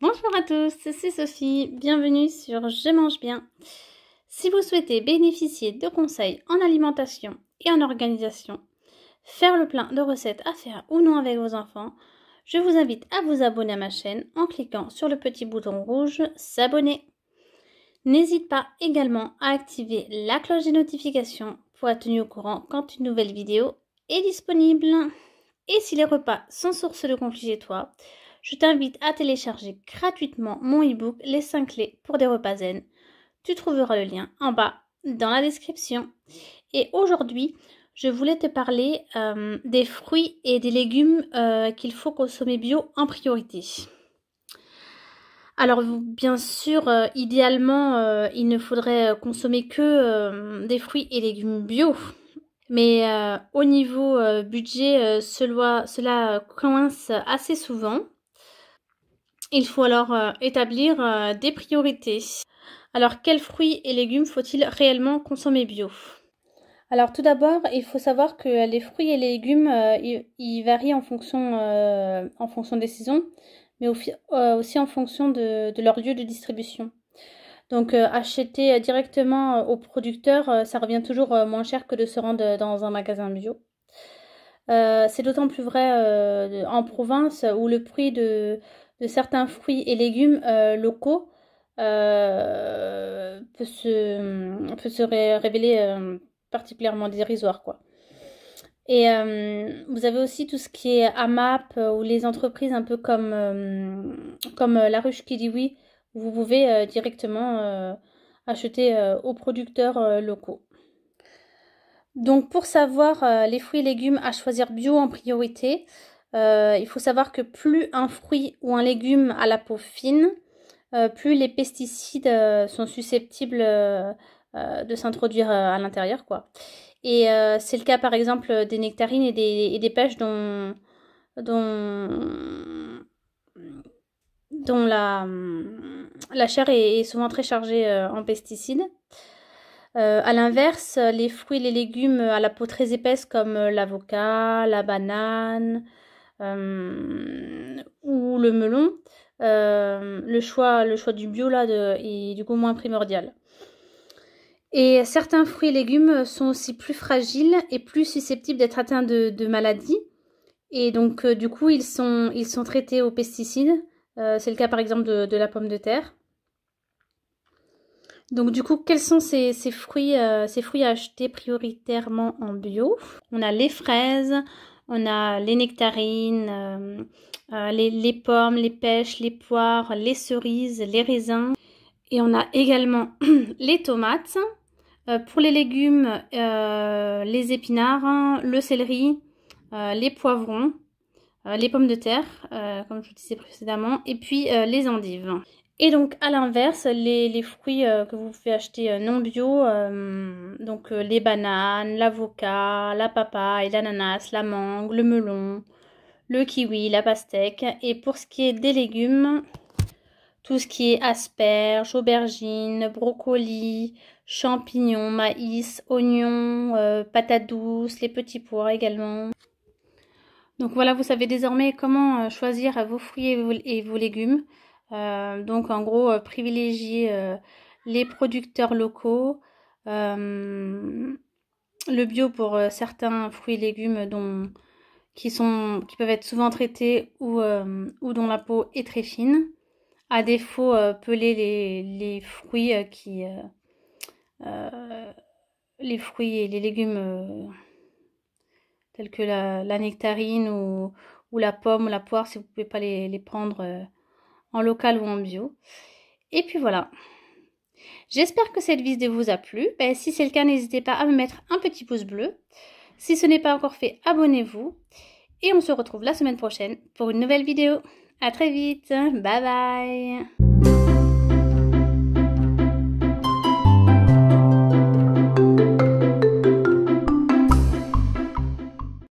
Bonjour à tous, c'est Sophie, bienvenue sur Je mange bien. Si vous souhaitez bénéficier de conseils en alimentation et en organisation, faire le plein de recettes à faire ou non avec vos enfants, je vous invite à vous abonner à ma chaîne en cliquant sur le petit bouton rouge S'abonner. N'hésite pas également à activer la cloche des notifications pour être tenu au courant quand une nouvelle vidéo est disponible. Et si les repas sont source de conflits chez toi, je t'invite à télécharger gratuitement mon ebook Les 5 clés pour des repas zen. Tu trouveras le lien en bas dans la description. Et aujourd'hui, je voulais te parler euh, des fruits et des légumes euh, qu'il faut consommer bio en priorité. Alors bien sûr, euh, idéalement, il ne faudrait consommer que des fruits et légumes bio. Mais au niveau budget, cela, cela coince assez souvent. Il faut alors euh, établir euh, des priorités. Alors quels fruits et légumes faut-il réellement consommer bio alors tout d'abord, il faut savoir que les fruits et les légumes, ils, euh, varient en fonction, en fonction des saisons, mais aussi en fonction de, leur lieu de distribution. Donc acheter directement au producteur, ça revient toujours moins cher que de se rendre dans un magasin bio. c'est d'autant plus vrai en province où le prix de, de certains fruits et légumes euh, locaux euh, peut se, peut se révéler euh, particulièrement dérisoire. Quoi. Et vous avez aussi tout ce qui est AMAP ou les entreprises un peu comme, comme La Ruche qui dit oui, vous pouvez directement acheter aux producteurs locaux. Donc pour savoir les fruits et légumes à choisir bio en priorité, euh, il faut savoir que plus un fruit ou un légume a la peau fine, euh, plus les pesticides euh, sont susceptibles de s'introduire à l'intérieur. quoi. Et c'est le cas par exemple des nectarines et des, pêches dont, la, chair est, souvent très chargée en pesticides. Euh, à l'inverse, les fruits et les légumes à la peau très épaisse comme l'avocat, la banane, euh, ou le melon, euh, le, choix, le choix du bio là est du coup moins primordial. Et certains fruits et légumes sont aussi plus fragiles et plus susceptibles d'être atteints de, maladies. Et donc, euh, du coup, ils sont, ils sont, traités aux pesticides. C'est le cas, par exemple, de, la pomme de terre. Donc, du coup, quels sont ces, fruits, ces fruits à acheter prioritairement en bio On a les fraises, on a les nectarines, euh, euh, les, pommes, les pêches, les poires, les cerises, les raisins. Et on a également les tomates. Euh, pour les légumes, les épinards, le céleri, les poivrons, les pommes de terre, comme je vous disais précédemment, et puis les endives. Et donc à l'inverse, les, fruits euh, que vous pouvez acheter euh, non bio, euh, donc les bananes, l'avocat, la papaye, l'ananas, la mangue, le melon, le kiwi, la pastèque. Et pour ce qui est des légumes, tout ce qui est asperges, aubergines, brocolis, champignons, maïs, oignons, patates douces, les petits pois également. Donc voilà, vous savez désormais comment choisir vos fruits et vos légumes. Euh, donc en gros, euh, privilégier euh, les producteurs locaux, le bio pour certains fruits et légumes dont, qui, sont, qui peuvent être souvent traités ou, ou dont la peau est très fine. À défaut, peler les, les fruits qui... les fruits et les légumes tels que la, nectarine ou, ou, la pomme ou la poire, si vous ne pouvez pas les, les prendre, en local ou en bio. Et puis voilà. J'espère que cette vidéo vous a plu. Ben, si c'est le cas, n'hésitez pas à me mettre un petit pouce bleu. Si ce n'est pas encore fait, abonnez-vous. Et on se retrouve la semaine prochaine pour une nouvelle vidéo. À très vite. Bye bye.